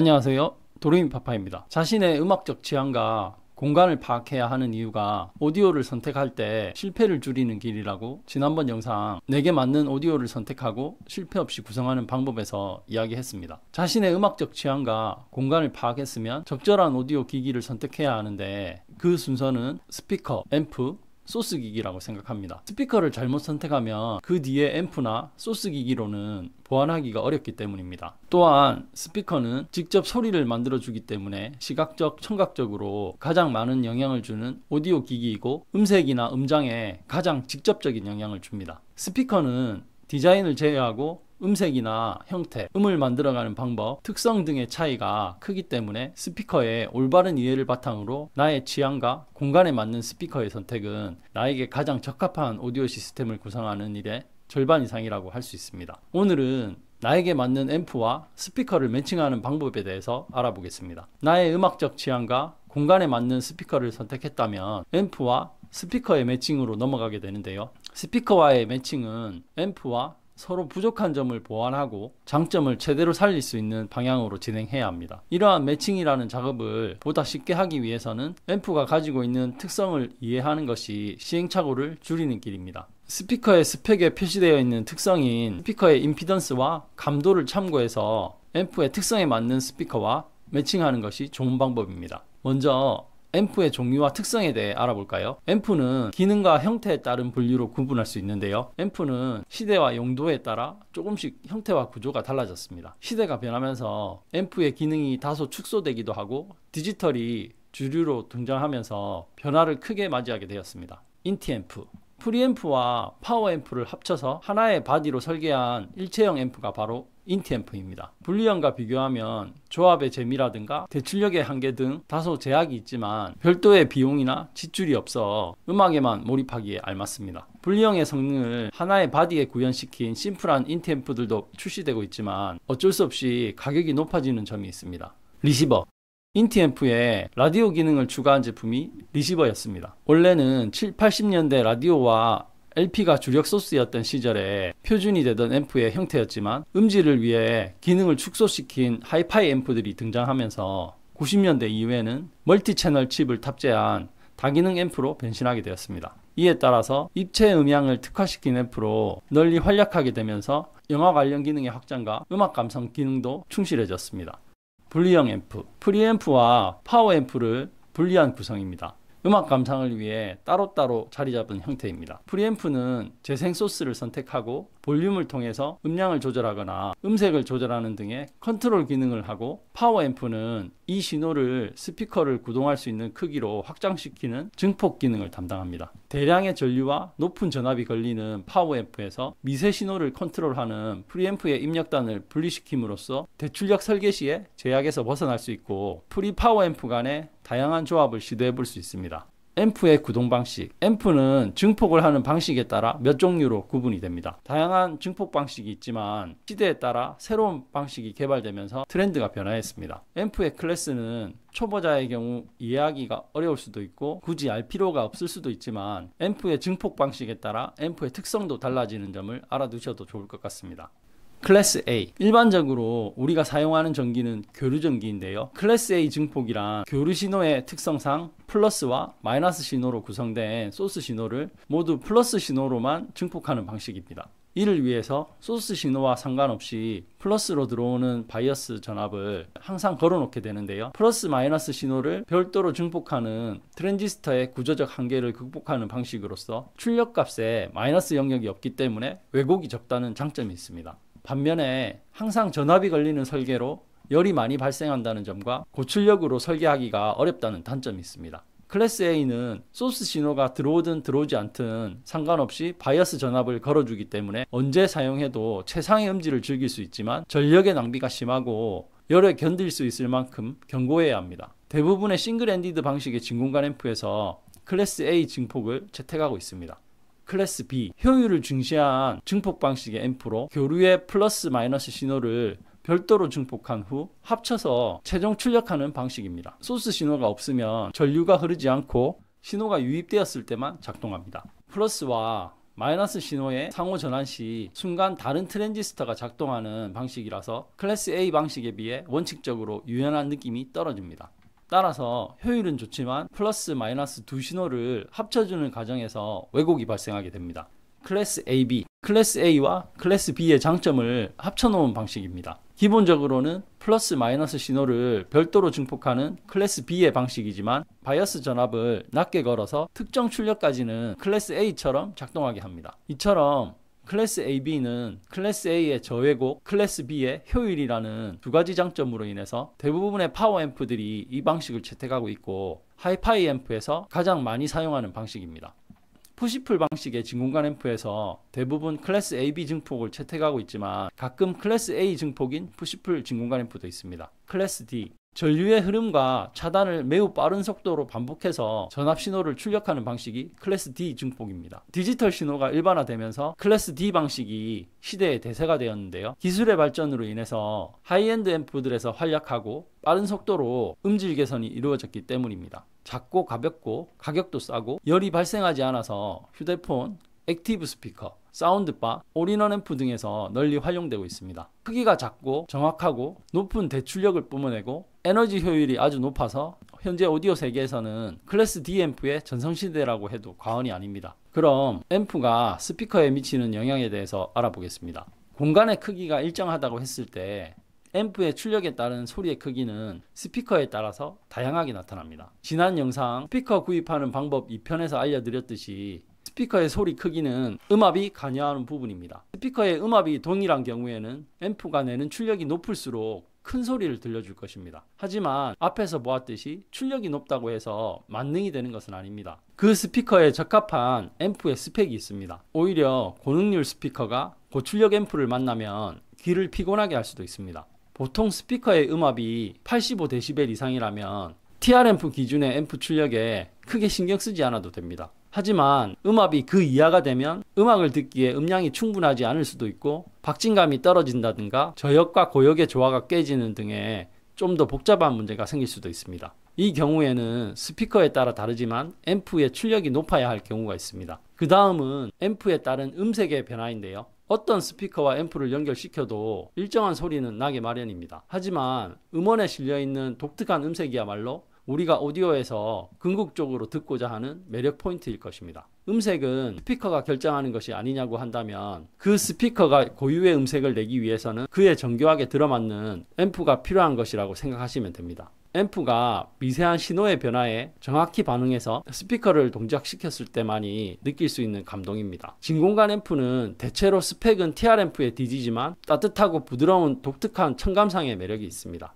안녕하세요. 도르미 파파입니다. 자신의 음악적 취향과 공간을 파악해야 하는 이유가 오디오를 선택할 때 실패를 줄이는 길이라고 지난번 영상 내게 맞는 오디오를 선택하고 실패 없이 구성하는 방법에서 이야기했습니다. 자신의 음악적 취향과 공간을 파악했으면 적절한 오디오 기기를 선택해야 하는데 그 순서는 스피커, 앰프, 소스 기기라고 생각합니다. 스피커를 잘못 선택하면 그 뒤에 앰프나 소스 기기로는 보완하기가 어렵기 때문입니다. 또한 스피커는 직접 소리를 만들어 주기 때문에 시각적, 청각적으로 가장 많은 영향을 주는 오디오 기기이고 음색이나 음장에 가장 직접적인 영향을 줍니다. 스피커는 디자인을 제외하고 음색이나 형태, 음을 만들어가는 방법, 특성 등의 차이가 크기 때문에 스피커의 올바른 이해를 바탕으로 나의 취향과 공간에 맞는 스피커의 선택은 나에게 가장 적합한 오디오 시스템을 구성하는 일에 절반 이상이라고 할 수 있습니다. 오늘은 나에게 맞는 앰프와 스피커를 매칭하는 방법에 대해서 알아보겠습니다. 나의 음악적 취향과 공간에 맞는 스피커를 선택했다면 앰프와 스피커의 매칭으로 넘어가게 되는데요. 스피커와의 매칭은 앰프와 서로 부족한 점을 보완하고 장점을 제대로 살릴 수 있는 방향으로 진행해야 합니다. 이러한 매칭이라는 작업을 보다 쉽게 하기 위해서는 앰프가 가지고 있는 특성을 이해하는 것이 시행착오를 줄이는 길입니다. 스피커의 스펙에 표시되어 있는 특성인 스피커의 임피던스와 감도를 참고해서 앰프의 특성에 맞는 스피커와 매칭하는 것이 좋은 방법입니다. 먼저 앰프의 종류와 특성에 대해 알아볼까요? 앰프는 기능과 형태에 따른 분류로 구분할 수 있는데요. 앰프는 시대와 용도에 따라 조금씩 형태와 구조가 달라졌습니다. 시대가 변하면서 앰프의 기능이 다소 축소되기도 하고 디지털이 주류로 등장하면서 변화를 크게 맞이하게 되었습니다. 인티앰프 프리앰프와 파워앰프를 합쳐서 하나의 바디로 설계한 일체형 앰프가 바로 인티앰프입니다. 분리형과 비교하면 조합의 재미라든가 대출력의 한계 등 다소 제약이 있지만 별도의 비용이나 지출이 없어 음악에만 몰입하기에 알맞습니다. 분리형의 성능을 하나의 바디에 구현시킨 심플한 인티앰프들도 출시되고 있지만 어쩔 수 없이 가격이 높아지는 점이 있습니다. 리시버 인티앰프의 라디오 기능을 추가한 제품이 리시버였습니다. 원래는 7, 80년대 라디오와 LP가 주력 소스였던 시절에 표준이 되던 앰프의 형태였지만 음질을 위해 기능을 축소시킨 하이파이 앰프들이 등장하면서 90년대 이후에는 멀티 채널 칩을 탑재한 다기능 앰프로 변신하게 되었습니다. 이에 따라서 입체 음향을 특화시킨 앰프로 널리 활약하게 되면서 영화 관련 기능의 확장과 음악 감성 기능도 충실해졌습니다. 분리형 앰프, 프리앰프와 파워앰프를 분리한 구성입니다. 음악 감상을 위해 따로따로 자리 잡은 형태입니다. 프리앰프는 재생 소스를 선택하고 볼륨을 통해서 음량을 조절하거나 음색을 조절하는 등의 컨트롤 기능을 하고 파워앰프는 이 신호를 스피커를 구동할 수 있는 크기로 확장시키는 증폭 기능을 담당합니다. 대량의 전류와 높은 전압이 걸리는 파워앰프에서 미세 신호를 컨트롤하는 프리앰프의 입력단을 분리시킴으로써 대출력 설계 시에 제약에서 벗어날 수 있고 프리 파워앰프 간의 다양한 조합을 시도해 볼 수 있습니다. 앰프의 구동 방식 앰프는 증폭을 하는 방식에 따라 몇 종류로 구분이 됩니다 다양한 증폭 방식이 있지만 시대에 따라 새로운 방식이 개발되면서 트렌드가 변화했습니다 앰프의 클래스는 초보자의 경우 이해하기가 어려울 수도 있고 굳이 알 필요가 없을 수도 있지만 앰프의 증폭 방식에 따라 앰프의 특성도 달라지는 점을 알아두셔도 좋을 것 같습니다 클래스 A 일반적으로 우리가 사용하는 전기는 교류 전기인데요 클래스 A 증폭이란 교류 신호의 특성상 플러스와 마이너스 신호로 구성된 소스 신호를 모두 플러스 신호로만 증폭하는 방식입니다 이를 위해서 소스 신호와 상관없이 플러스로 들어오는 바이어스 전압을 항상 걸어놓게 되는데요. 플러스 마이너스 신호를 별도로 증폭하는 트랜지스터의 구조적 한계를 극복하는 방식으로서 출력값에 마이너스 영역이 없기 때문에 왜곡이 적다는 장점이 있습니다. 반면에 항상 전압이 걸리는 설계로 열이 많이 발생한다는 점과 고출력으로 설계하기가 어렵다는 단점이 있습니다. 클래스 A는 소스 신호가 들어오든 들어오지 않든 상관없이 바이어스 전압을 걸어주기 때문에 언제 사용해도 최상의 음질을 즐길 수 있지만 전력의 낭비가 심하고 열에 견딜 수 있을 만큼 견고해야 합니다. 대부분의 싱글 엔디드 방식의 진공관 앰프에서 클래스 A 증폭을 채택하고 있습니다. 클래스 B 효율을 중시한 증폭 방식의 앰프로 교류의 플러스 마이너스 신호를 별도로 증폭한 후 합쳐서 최종 출력하는 방식입니다. 소스 신호가 없으면 전류가 흐르지 않고 신호가 유입되었을 때만 작동합니다. 플러스와 마이너스 신호의 상호 전환 시 순간 다른 트랜지스터가 작동하는 방식이라서 클래스 A 방식에 비해 원칙적으로 유연한 느낌이 떨어집니다. 따라서 효율은 좋지만 플러스 마이너스 두 신호를 합쳐주는 과정에서 왜곡이 발생하게 됩니다. 클래스 AB, 클래스 A와 클래스 B의 장점을 합쳐놓은 방식입니다. 기본적으로는 플러스 마이너스 신호를 별도로 증폭하는 클래스 B의 방식이지만 바이어스 전압을 낮게 걸어서 특정 출력까지는 클래스 A처럼 작동하게 합니다. 이처럼 클래스 AB는 클래스 A의 저왜곡, 클래스 B의 효율이라는 두 가지 장점으로 인해서 대부분의 파워 앰프들이 이 방식을 채택하고 있고 하이파이 앰프에서 가장 많이 사용하는 방식입니다. 푸시풀 방식의 진공관 앰프에서 대부분 클래스 AB 증폭을 채택하고 있지만 가끔 클래스 A 증폭인 푸시풀 진공관 앰프도 있습니다. 클래스 D, 전류의 흐름과 차단을 매우 빠른 속도로 반복해서 전압 신호를 출력하는 방식이 클래스 D 증폭입니다. 디지털 신호가 일반화되면서 클래스 D 방식이 시대의 대세가 되었는데요. 기술의 발전으로 인해서 하이엔드 앰프들에서 활약하고 빠른 속도로 음질 개선이 이루어졌기 때문입니다. 작고 가볍고 가격도 싸고 열이 발생하지 않아서 휴대폰, 액티브 스피커, 사운드바, 올인원앰프 등에서 널리 활용되고 있습니다. 크기가 작고 정확하고 높은 대출력을 뿜어내고 에너지 효율이 아주 높아서 현재 오디오 세계에서는 클래스 D 앰프의 전성시대라고 해도 과언이 아닙니다. 그럼 앰프가 스피커에 미치는 영향에 대해서 알아보겠습니다. 공간의 크기가 일정하다고 했을 때 앰프의 출력에 따른 소리의 크기는 스피커에 따라서 다양하게 나타납니다. 지난 영상 스피커 구입하는 방법 2편에서 알려드렸듯이 스피커의 소리 크기는 음압이 관여하는 부분입니다. 스피커의 음압이 동일한 경우에는 앰프가 내는 출력이 높을수록 큰 소리를 들려줄 것입니다. 하지만 앞에서 보았듯이 출력이 높다고 해서 만능이 되는 것은 아닙니다. 그 스피커에 적합한 앰프의 스펙이 있습니다. 오히려 고능률 스피커가 고출력 앰프를 만나면 귀를 피곤하게 할 수도 있습니다. 보통 스피커의 음압이 85dB 이상이라면 TR 앰프 기준의 앰프 출력에 크게 신경 쓰지 않아도 됩니다. 하지만 음압이 그 이하가 되면 음악을 듣기에 음량이 충분하지 않을 수도 있고 박진감이 떨어진다든가 저역과 고역의 조화가 깨지는 등의 좀 더 복잡한 문제가 생길 수도 있습니다. 이 경우에는 스피커에 따라 다르지만 앰프의 출력이 높아야 할 경우가 있습니다. 그 다음은 앰프에 따른 음색의 변화인데요. 어떤 스피커와 앰프를 연결시켜도 일정한 소리는 나게 마련입니다. 하지만 음원에 실려있는 독특한 음색이야말로 우리가 오디오에서 궁극적으로 듣고자 하는 매력 포인트일 것입니다. 음색은 스피커가 결정하는 것이 아니냐고 한다면 그 스피커가 고유의 음색을 내기 위해서는 그에 정교하게 들어맞는 앰프가 필요한 것이라고 생각하시면 됩니다. 앰프가 미세한 신호의 변화에 정확히 반응해서 스피커를 동작시켰을 때만이 느낄 수 있는 감동입니다. 진공관 앰프는 대체로 스펙은 TR 앰프에 뒤지지만 따뜻하고 부드러운 독특한 청감상의 매력이 있습니다.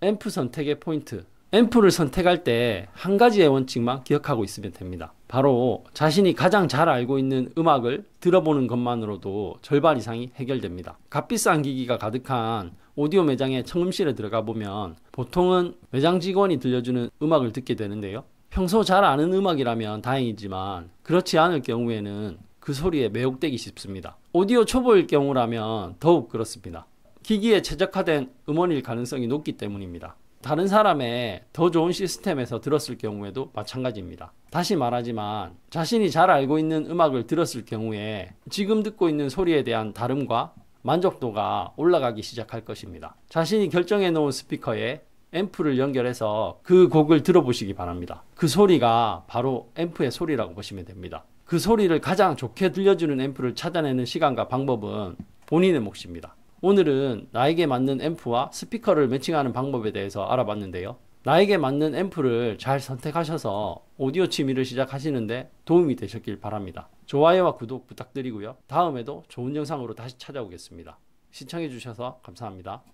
앰프 선택의 포인트 앰플을 선택할 때 한 가지의 원칙만 기억하고 있으면 됩니다. 바로 자신이 가장 잘 알고 있는 음악을 들어보는 것만으로도 절반 이상이 해결됩니다. 값비싼 기기가 가득한 오디오 매장의 청음실에 들어가 보면 보통은 매장 직원이 들려주는 음악을 듣게 되는데요. 평소 잘 아는 음악이라면 다행이지만 그렇지 않을 경우에는 그 소리에 매혹되기 쉽습니다. 오디오 초보일 경우라면 더욱 그렇습니다. 기기에 최적화된 음원일 가능성이 높기 때문입니다. 다른 사람의 더 좋은 시스템에서 들었을 경우에도 마찬가지입니다. 다시 말하지만 자신이 잘 알고 있는 음악을 들었을 경우에 지금 듣고 있는 소리에 대한 다름과 만족도가 올라가기 시작할 것입니다. 자신이 결정해 놓은 스피커에 앰프를 연결해서 그 곡을 들어보시기 바랍니다. 그 소리가 바로 앰프의 소리라고 보시면 됩니다. 그 소리를 가장 좋게 들려주는 앰프를 찾아내는 시간과 방법은 본인의 몫입니다. 오늘은 나에게 맞는 앰프와 스피커를 매칭하는 방법에 대해서 알아봤는데요. 나에게 맞는 앰프를 잘 선택하셔서 오디오 취미를 시작하시는데 도움이 되셨길 바랍니다. 좋아요와 구독 부탁드리고요. 다음에도 좋은 영상으로 다시 찾아오겠습니다. 시청해주셔서 감사합니다.